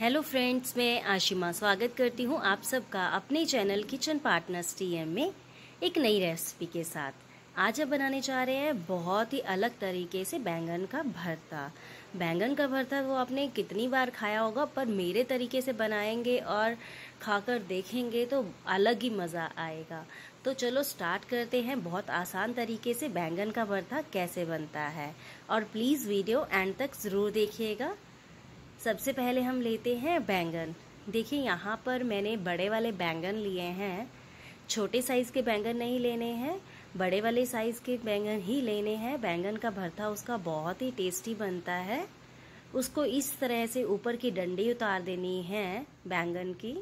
hello friends मैं आशिमा स्वागत करती हूँ आप सबका अपने चैनल किचन पार्टनर्स टीएम में एक नई रेसिपी के साथ आज हम बनाने जा रहे हैं बहुत ही अलग तरीके से बैंगन का भरता बैंगन का भरता वो आपने कितनी बार खाया होगा पर मेरे तरीके से बनाएंगे और खाकर देखेंगे तो अलग ही मज़ा आएगा तो चलो स्टार्ट करते हैं बहुत आसान तरीके से बैंगन का भरता कैसे बनता है और प्लीज़ वीडियो एंड तक ज़रूर देखिएगा सबसे पहले हम लेते हैं बैंगन देखिए यहाँ पर मैंने बड़े वाले बैंगन लिए हैं छोटे साइज़ के बैंगन नहीं लेने हैं बड़े वाले साइज़ के बैंगन ही लेने हैं बैंगन का भरता उसका बहुत ही टेस्टी बनता है उसको इस तरह से ऊपर की डंडी उतार देनी है बैंगन की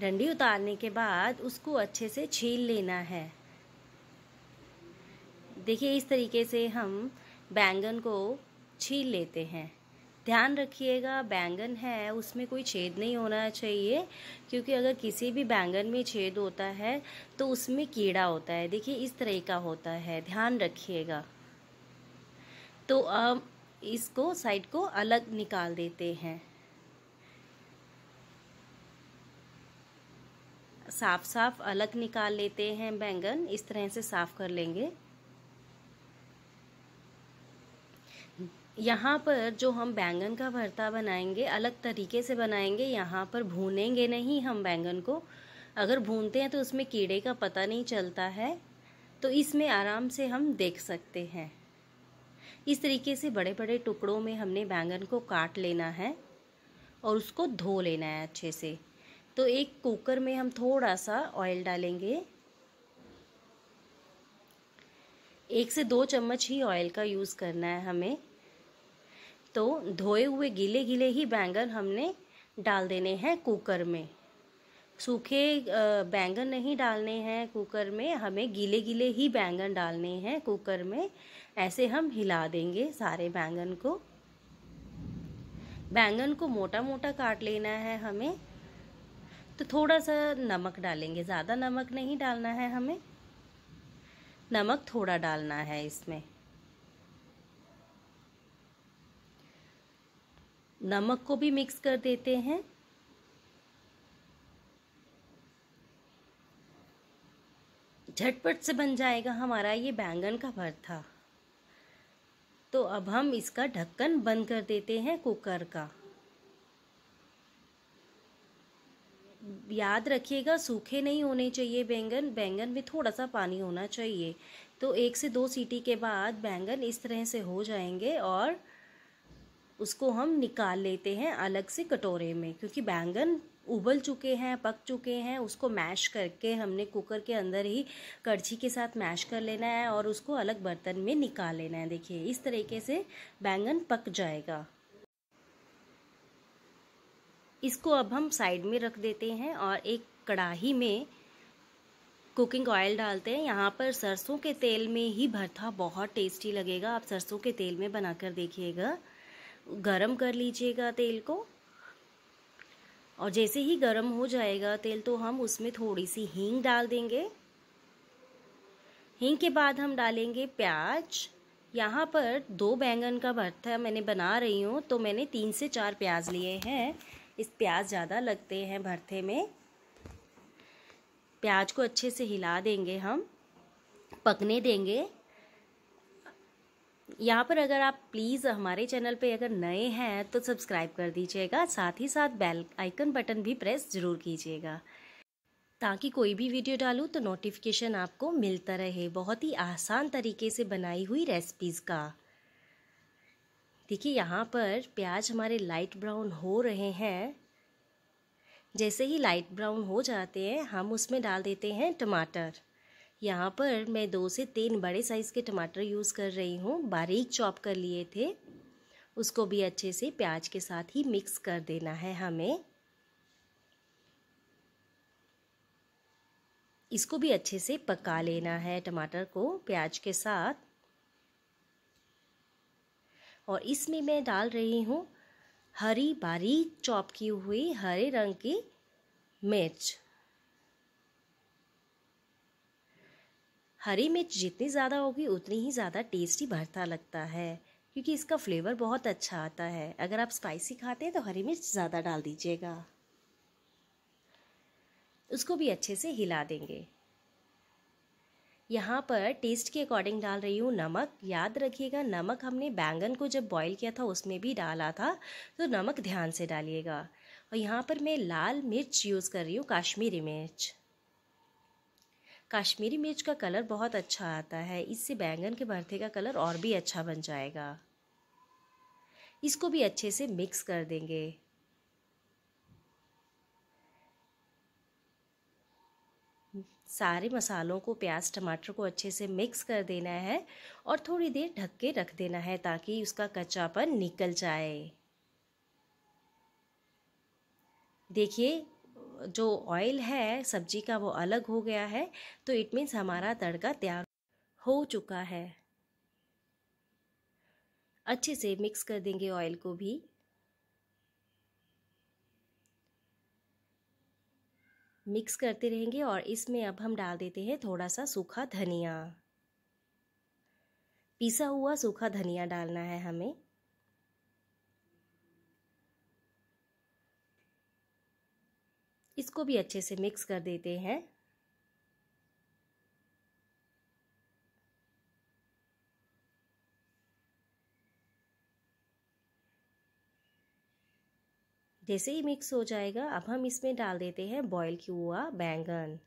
डंडी उतारने के बाद उसको अच्छे से छील लेना है देखिए इस तरीके से हम बैंगन को छील लेते हैं ध्यान रखिएगा बैंगन है उसमें कोई छेद नहीं होना चाहिए क्योंकि अगर किसी भी बैंगन में छेद होता है तो उसमें कीड़ा होता है देखिए इस तरह का होता है ध्यान रखिएगा तो अब इसको साइड को अलग निकाल देते हैं साफ साफ अलग निकाल लेते हैं बैंगन इस तरह से साफ कर लेंगे यहाँ पर जो हम बैंगन का भरता बनाएंगे अलग तरीके से बनाएंगे यहाँ पर भूनेंगे नहीं हम बैंगन को अगर भूनते हैं तो उसमें कीड़े का पता नहीं चलता है तो इसमें आराम से हम देख सकते हैं इस तरीके से बड़े बड़े टुकड़ों में हमने बैंगन को काट लेना है और उसको धो लेना है अच्छे से तो एक कुकर में हम थोड़ा सा ऑयल डालेंगे एक से दो चम्मच ही ऑयल का यूज़ करना है हमें तो धोए हुए गीले गीले ही बैंगन हमने डाल देने हैं कुकर में सूखे बैंगन नहीं डालने हैं कुकर में हमें गीले गीले ही बैंगन डालने हैं कुकर में ऐसे हम हिला देंगे सारे बैंगन को बैंगन को मोटा मोटा काट लेना है हमें तो थोड़ा सा नमक डालेंगे ज़्यादा नमक नहीं डालना है हमें नमक थोड़ा डालना है इसमें नमक को भी मिक्स कर देते हैं झटपट से बन जाएगा हमारा ये बैंगन का भरता तो अब हम इसका ढक्कन बंद कर देते हैं कुकर का याद रखिएगा सूखे नहीं होने चाहिए बैंगन बैंगन में थोड़ा सा पानी होना चाहिए तो एक से दो सीटी के बाद बैंगन इस तरह से हो जाएंगे और उसको हम निकाल लेते हैं अलग से कटोरे में क्योंकि बैंगन उबल चुके हैं पक चुके हैं उसको मैश करके हमने कुकर के अंदर ही कड़छी के साथ मैश कर लेना है और उसको अलग बर्तन में निकाल लेना है देखिए इस तरीके से बैंगन पक जाएगा इसको अब हम साइड में रख देते हैं और एक कढ़ाही में कुकिंग ऑयल डालते हैं यहाँ पर सरसों के तेल में ही भरता बहुत टेस्टी लगेगा आप सरसों के तेल में बनाकर देखिएगा गरम कर लीजिएगा तेल को और जैसे ही गरम हो जाएगा तेल तो हम उसमें थोड़ी सी हींग डाल देंगे हींग के बाद हम डालेंगे प्याज यहाँ पर दो बैंगन का भरता मैंने बना रही हूँ तो मैंने तीन से चार प्याज लिए हैं इस प्याज ज़्यादा लगते हैं भरते में प्याज को अच्छे से हिला देंगे हम पकने देंगे यहाँ पर अगर आप प्लीज़ हमारे चैनल पे अगर नए हैं तो सब्सक्राइब कर दीजिएगा साथ ही साथ बेल आइकन बटन भी प्रेस ज़रूर कीजिएगा ताकि कोई भी वीडियो डालूँ तो नोटिफिकेशन आपको मिलता रहे बहुत ही आसान तरीके से बनाई हुई रेसिपीज़ का देखिए यहाँ पर प्याज हमारे लाइट ब्राउन हो रहे हैं जैसे ही लाइट ब्राउन हो जाते हैं हम उसमें डाल देते हैं टमाटर यहाँ पर मैं दो से तीन बड़े साइज़ के टमाटर यूज़ कर रही हूँ बारीक चॉप कर लिए थे उसको भी अच्छे से प्याज के साथ ही मिक्स कर देना है हमें इसको भी अच्छे से पका लेना है टमाटर को प्याज के साथ और इसमें मैं डाल रही हूँ हरी बारीक चॉप की हुई हरे रंग की मिर्च हरी मिर्च जितनी ज़्यादा होगी उतनी ही ज़्यादा टेस्टी भरता लगता है क्योंकि इसका फ्लेवर बहुत अच्छा आता है अगर आप स्पाइसी खाते हैं तो हरी मिर्च ज़्यादा डाल दीजिएगा उसको भी अच्छे से हिला देंगे यहाँ पर टेस्ट के अकॉर्डिंग डाल रही हूँ नमक याद रखिएगा नमक हमने बैंगन को जब बॉईल किया था उसमें भी डाला था तो नमक ध्यान से डालिएगा और यहाँ पर मैं लाल मिर्च यूज़ कर रही हूँ काश्मीरी मिर्च काश्मीरी मिर्च का कलर बहुत अच्छा आता है इससे बैंगन के भरते का कलर और भी अच्छा बन जाएगा इसको भी अच्छे से मिक्स कर देंगे सारे मसालों को प्याज टमाटर को अच्छे से मिक्स कर देना है और थोड़ी देर ढक के रख देना है ताकि उसका कच्चापन निकल जाए देखिए जो ऑयल है सब्जी का वो अलग हो गया है तो इट मीन्स हमारा तड़का तैयार हो चुका है अच्छे से मिक्स कर देंगे ऑयल को भी मिक्स करते रहेंगे और इसमें अब हम डाल देते हैं थोड़ा सा सूखा धनिया पिसा हुआ सूखा धनिया डालना है हमें इसको भी अच्छे से मिक्स कर देते हैं जैसे ही मिक्स हो जाएगा अब हम इसमें डाल देते हैं बॉईल किया हुआ बैंगन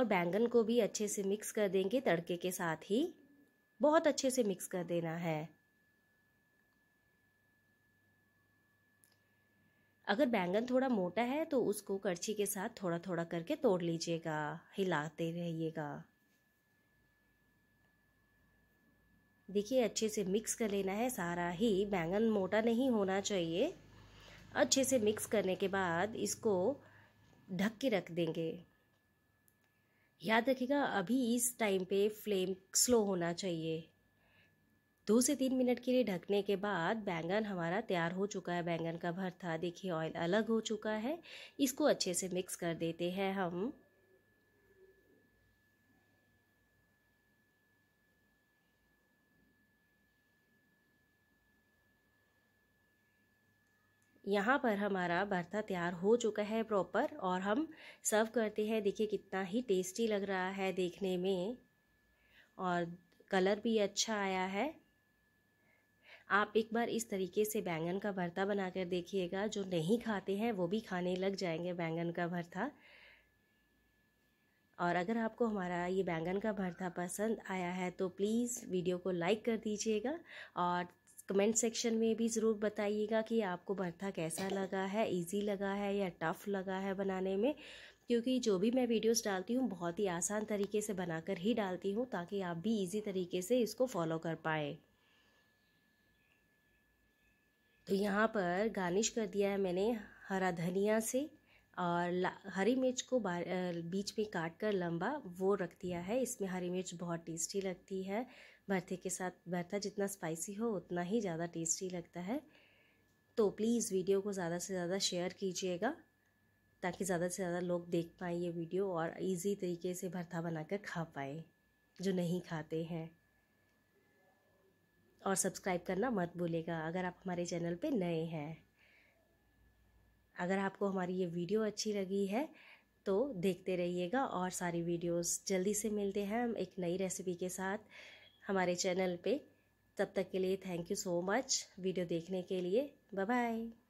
और बैंगन को भी अच्छे से मिक्स कर देंगे तड़के के साथ ही बहुत अच्छे से मिक्स कर देना है अगर बैंगन थोड़ा मोटा है तो उसको करछी के साथ थोड़ा थोड़ा करके तोड़ लीजिएगा हिलाते रहिएगा देखिए अच्छे से मिक्स कर लेना है सारा ही बैंगन मोटा नहीं होना चाहिए अच्छे से मिक्स करने के बाद इसको ढक के रख देंगे याद रखिएगा अभी इस टाइम पे फ्लेम स्लो होना चाहिए दो से तीन मिनट के लिए ढकने के बाद बैंगन हमारा तैयार हो चुका है बैंगन का भरता देखिए ऑयल अलग हो चुका है इसको अच्छे से मिक्स कर देते हैं हम यहाँ पर हमारा भरता तैयार हो चुका है प्रॉपर और हम सर्व करते हैं देखिए कितना ही टेस्टी लग रहा है देखने में और कलर भी अच्छा आया है आप एक बार इस तरीके से बैंगन का भरता बनाकर देखिएगा जो नहीं खाते हैं वो भी खाने लग जाएंगे बैंगन का भरता और अगर आपको हमारा ये बैंगन का भरता पसंद आया है तो प्लीज़ वीडियो को लाइक कर दीजिएगा और कमेंट सेक्शन में भी ज़रूर बताइएगा कि आपको भरता कैसा लगा है इजी लगा है या टफ़ लगा है बनाने में क्योंकि जो भी मैं वीडियोस डालती हूँ बहुत ही आसान तरीके से बनाकर ही डालती हूँ ताकि आप भी इजी तरीके से इसको फॉलो कर पाएँ तो यहाँ पर गार्निश कर दिया है मैंने हरा धनिया से और हरी मिर्च को बीच में काट कर लंबा वो रख दिया है इसमें हरी मिर्च बहुत टेस्टी लगती है भरते के साथ भरता जितना स्पाइसी हो उतना ही ज़्यादा टेस्टी लगता है तो प्लीज़ वीडियो को ज़्यादा से ज़्यादा शेयर कीजिएगा ताकि ज़्यादा से ज़्यादा लोग देख पाएँ ये वीडियो और इजी तरीके से भरता बनाकर खा पाएँ जो नहीं खाते हैं और सब्सक्राइब करना मत भूलेगा अगर आप हमारे चैनल पे नए हैं अगर आपको हमारी ये वीडियो अच्छी लगी है तो देखते रहिएगा और सारी वीडियोस जल्दी से मिलते हैं हम एक नई रेसिपी के साथ हमारे चैनल पे तब तक के लिए thank you so much video देखने के लिए बाय बाय